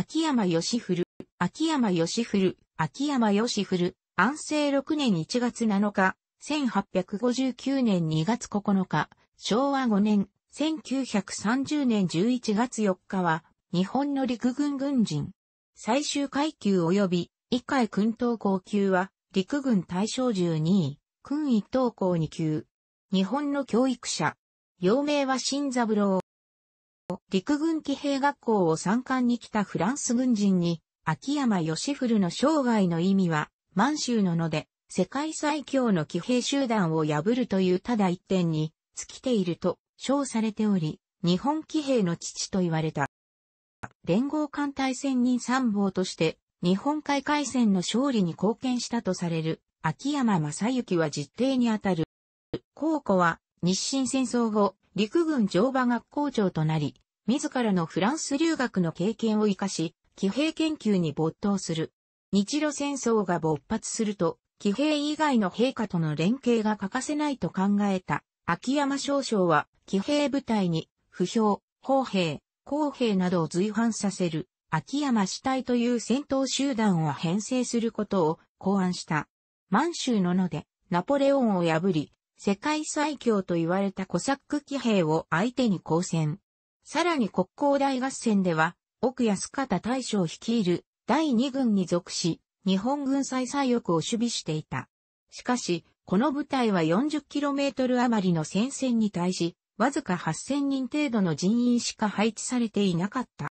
秋山義古、秋山義古、秋山義古、安政6年1月7日、1859年2月9日、昭和5年、1930年11月4日は、日本の陸軍軍人。最終階級及び、一回軍等校級は、陸軍大将12位、軍一等校2級。日本の教育者。幼名は新三郎。陸軍騎兵学校を参観に来たフランス軍人に、秋山義古の生涯の意味は、満州のので、世界最強の騎兵集団を破るというただ一点に、尽きていると称されており、日本騎兵の父と言われた。連合艦隊戦人参謀として、日本海海戦の勝利に貢献したとされる、秋山正幸は実定にあたる。高校は、日清戦争後、陸軍乗馬学校長となり、自らのフランス留学の経験を活かし、騎兵研究に没頭する。日露戦争が勃発すると、騎兵以外の陛下との連携が欠かせないと考えた秋山少将は、騎兵部隊に、不評、砲兵、公兵などを随伴させる、秋山死体という戦闘集団を編成することを考案した。満州の野で、ナポレオンを破り、世界最強と言われたコサック騎兵を相手に抗戦。さらに国交大合戦では、奥安方大将率いる第二軍に属し、日本軍最左翼を守備していた。しかし、この部隊は 40km 余りの戦線に対し、わずか8000人程度の人員しか配置されていなかった。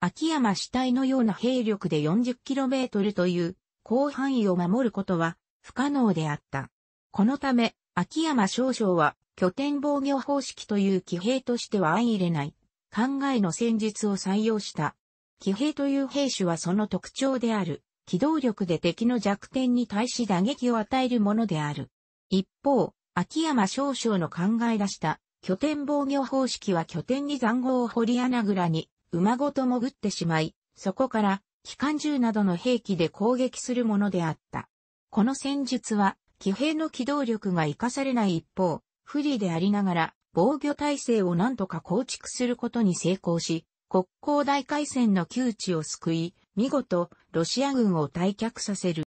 秋山死体のような兵力で 40km という広範囲を守ることは不可能であった。このため、秋山少将は、拠点防御方式という騎兵としては相入れない、考えの戦術を採用した。騎兵という兵種はその特徴である、機動力で敵の弱点に対し打撃を与えるものである。一方、秋山少将の考え出した拠点防御方式は拠点に残壕を掘り穴蔵に馬ごと潜ってしまい、そこから機関銃などの兵器で攻撃するものであった。この戦術は騎兵の機動力が活かされない一方、不利でありながら防御体制を何とか構築することに成功し、国交大海戦の窮地を救い、見事、ロシア軍を退却させる。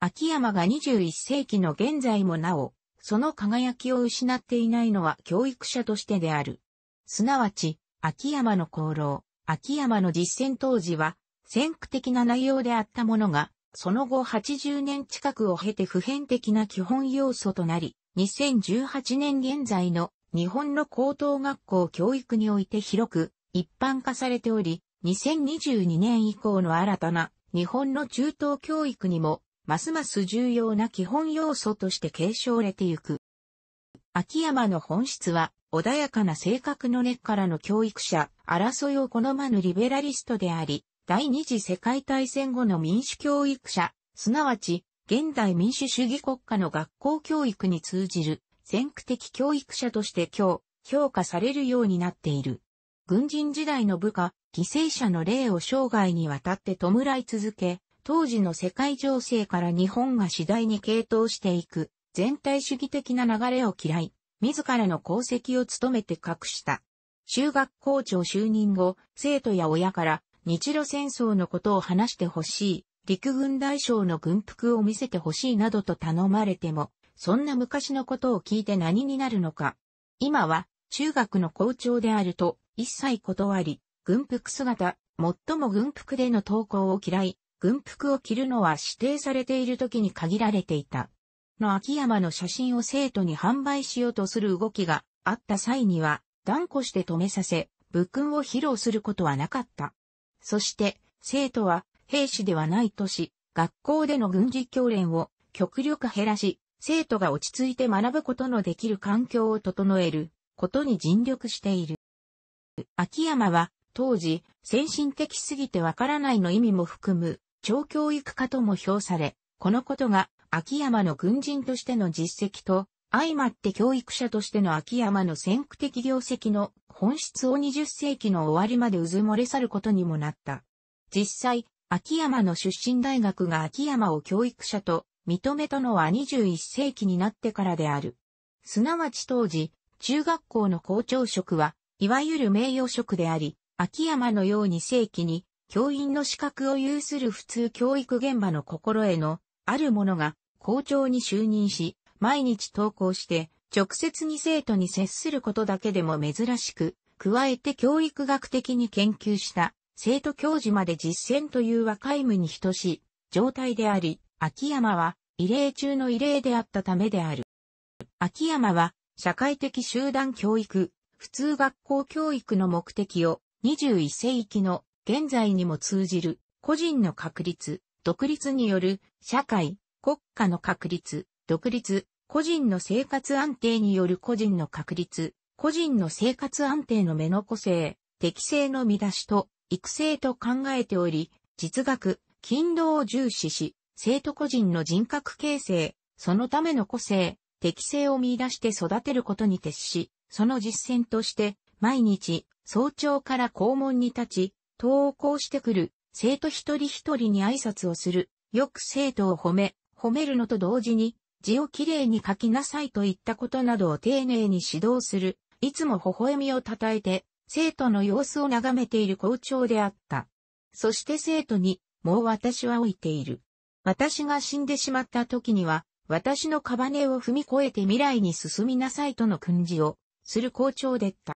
秋山が21世紀の現在もなお、その輝きを失っていないのは教育者としてである。すなわち、秋山の功労、秋山の実践当時は、先駆的な内容であったものが、その後80年近くを経て普遍的な基本要素となり、2018年現在の日本の高等学校教育において広く一般化されており、2022年以降の新たな日本の中等教育にもますます重要な基本要素として継承れてゆく。秋山の本質は穏やかな性格の根っからの教育者、争いを好まぬリベラリストであり、第二次世界大戦後の民主教育者、すなわち、現代民主主義国家の学校教育に通じる、先駆的教育者として今日、評価されるようになっている。軍人時代の部下、犠牲者の霊を生涯にわたって弔い続け、当時の世界情勢から日本が次第に傾倒していく、全体主義的な流れを嫌い、自らの功績を務めて隠した。修学校長就任後、生徒や親から日露戦争のことを話してほしい、陸軍大将の軍服を見せてほしいなどと頼まれても、そんな昔のことを聞いて何になるのか。今は、中学の校長であると、一切断り、軍服姿、最も軍服での投稿を嫌い、軍服を着るのは指定されている時に限られていた。の秋山の写真を生徒に販売しようとする動きがあった際には、断固して止めさせ、武勲を披露することはなかった。そして、生徒は兵士ではないとし、学校での軍事教練を極力減らし、生徒が落ち着いて学ぶことのできる環境を整えることに尽力している。秋山は当時、先進的すぎてわからないの意味も含む、超教育家とも評され、このことが秋山の軍人としての実績と相まって教育者としての秋山の先駆的業績の本質を20世紀の終わりまでうず漏れ去ることにもなった。実際、秋山の出身大学が秋山を教育者と認めたのは21世紀になってからである。すなわち当時、中学校の校長職は、いわゆる名誉職であり、秋山のように世紀に、教員の資格を有する普通教育現場の心得の、ある者が、校長に就任し、毎日投稿して、直接に生徒に接することだけでも珍しく、加えて教育学的に研究した生徒教授まで実践という若い無に等しい状態であり、秋山は異例中の異例であったためである。秋山は社会的集団教育、普通学校教育の目的を21世紀の現在にも通じる個人の確立、独立による社会、国家の確立、独立、個人の生活安定による個人の確立、個人の生活安定の目の個性、適性の見出しと育成と考えており、実学、勤労を重視し、生徒個人の人格形成、そのための個性、適性を見出して育てることに徹し、その実践として、毎日、早朝から校門に立ち、登校してくる、生徒一人一人に挨拶をする、よく生徒を褒め、褒めるのと同時に、字をきれいに書きなさいといったことなどを丁寧に指導する、いつも微笑みをたたえて、生徒の様子を眺めている校長であった。そして生徒に、もう私は置いている。私が死んでしまった時には、私のカバネを踏み越えて未来に進みなさいとの訓示をする校長でった。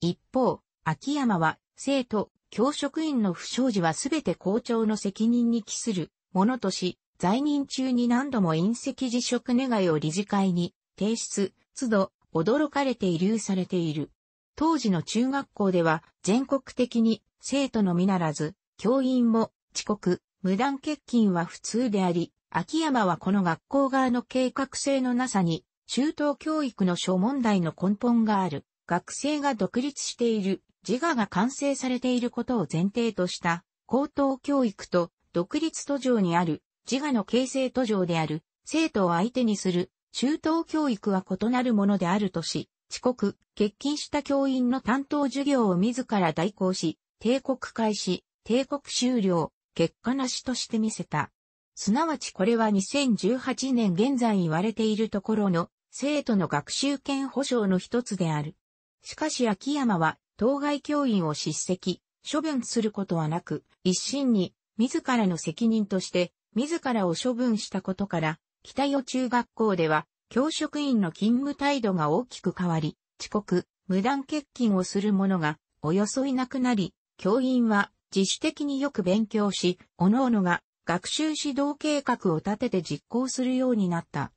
一方、秋山は生徒、教職員の不祥事はすべて校長の責任に帰するものとし、在任中に何度も隕石辞職願を理事会に提出、都度、驚かれて遺留されている。当時の中学校では全国的に生徒のみならず、教員も遅刻、無断欠勤は普通であり、秋山はこの学校側の計画性のなさに、中等教育の諸問題の根本がある、学生が独立している、自我が完成されていることを前提とした、高等教育と独立途上にある自我の形成途上である、生徒を相手にする、中等教育は異なるものであるとし、遅刻、欠勤した教員の担当授業を自ら代行し、帝国開始、帝国終了、結果なしとして見せた。すなわちこれは2018年現在言われているところの生徒の学習権保障の一つである。しかし秋山は当該教員を叱責、処分することはなく、一心に自らの責任として自らを処分したことから、北与中学校では、教職員の勤務態度が大きく変わり、遅刻、無断欠勤をする者が、およそいなくなり、教員は自主的によく勉強し、各々が学習指導計画を立てて実行するようになった。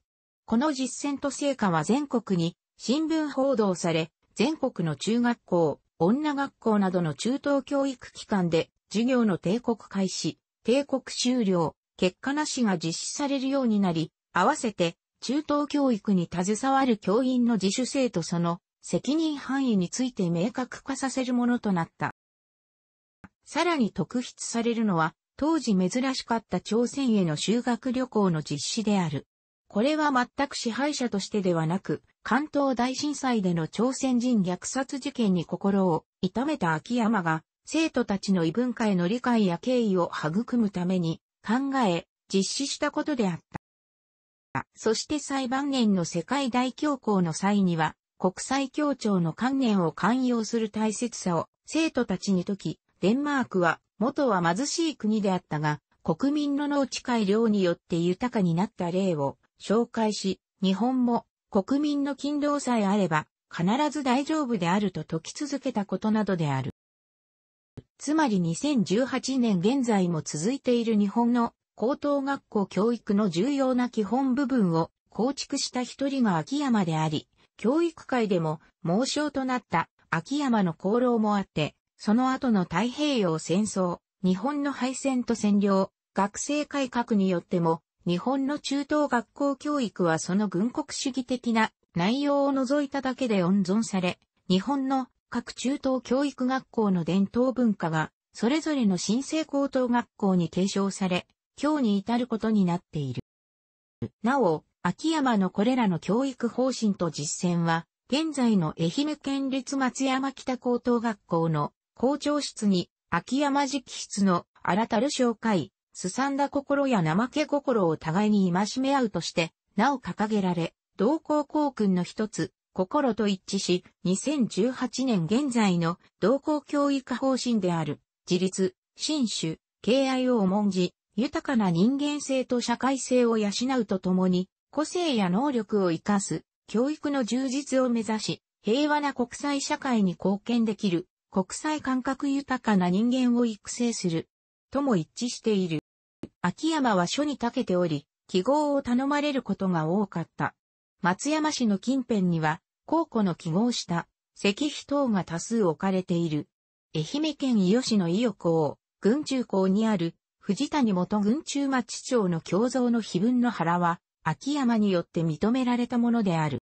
この実践と成果は全国に新聞報道され、全国の中学校、女学校などの中等教育機関で授業の帝国開始、帝国終了、結果なしが実施されるようになり、合わせて中等教育に携わる教員の自主性とその責任範囲について明確化させるものとなった。さらに特筆されるのは、当時珍しかった朝鮮への修学旅行の実施である。これは全く支配者としてではなく、関東大震災での朝鮮人虐殺事件に心を痛めた秋山が、生徒たちの異文化への理解や敬意を育むために、考え、実施したことであった。そして裁判年の世界大恐慌の際には、国際協調の観念を寛容する大切さを生徒たちに説き、デンマークは元は貧しい国であったが、国民の農地改良によって豊かになった例を紹介し、日本も国民の勤労さえあれば必ず大丈夫であると説き続けたことなどである。つまり2018年現在も続いている日本の高等学校教育の重要な基本部分を構築した一人が秋山であり、教育界でも猛将となった秋山の功労もあって、その後の太平洋戦争、日本の敗戦と占領、学生改革によっても、日本の中等学校教育はその軍国主義的な内容を除いただけで温存され、日本の各中等教育学校の伝統文化が、それぞれの新生高等学校に継承され、今日に至ることになっている。なお、秋山のこれらの教育方針と実践は、現在の愛媛県立松山北高等学校の校長室に、秋山直筆の新たる紹介、すさんだ心や怠け心を互いに戒め合うとして、なお掲げられ、同校校訓の一つ、心と一致し、2018年現在の同校教育方針である、自立、新種、敬愛を重んじ、豊かな人間性と社会性を養うとともに、個性や能力を活かす、教育の充実を目指し、平和な国際社会に貢献できる、国際感覚豊かな人間を育成する、とも一致している。秋山は書に長けており、記号を頼まれることが多かった。松山市の近辺には、高古の記号した石碑等が多数置かれている。愛媛県伊予市の伊予港、群中港にある藤谷元群中町町の胸像の碑文の原は、秋山によって認められたものである。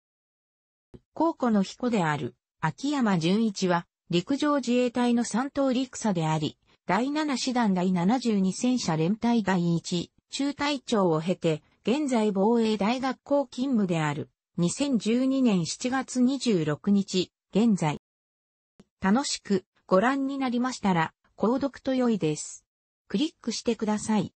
高古の彦である秋山純一は、陸上自衛隊の三等陸佐であり、第七師団第72戦車連隊第1、中隊長を経て、現在防衛大学校勤務である。2012年7月26日、現在。楽しくご覧になりましたら、購読と良いです。クリックしてください。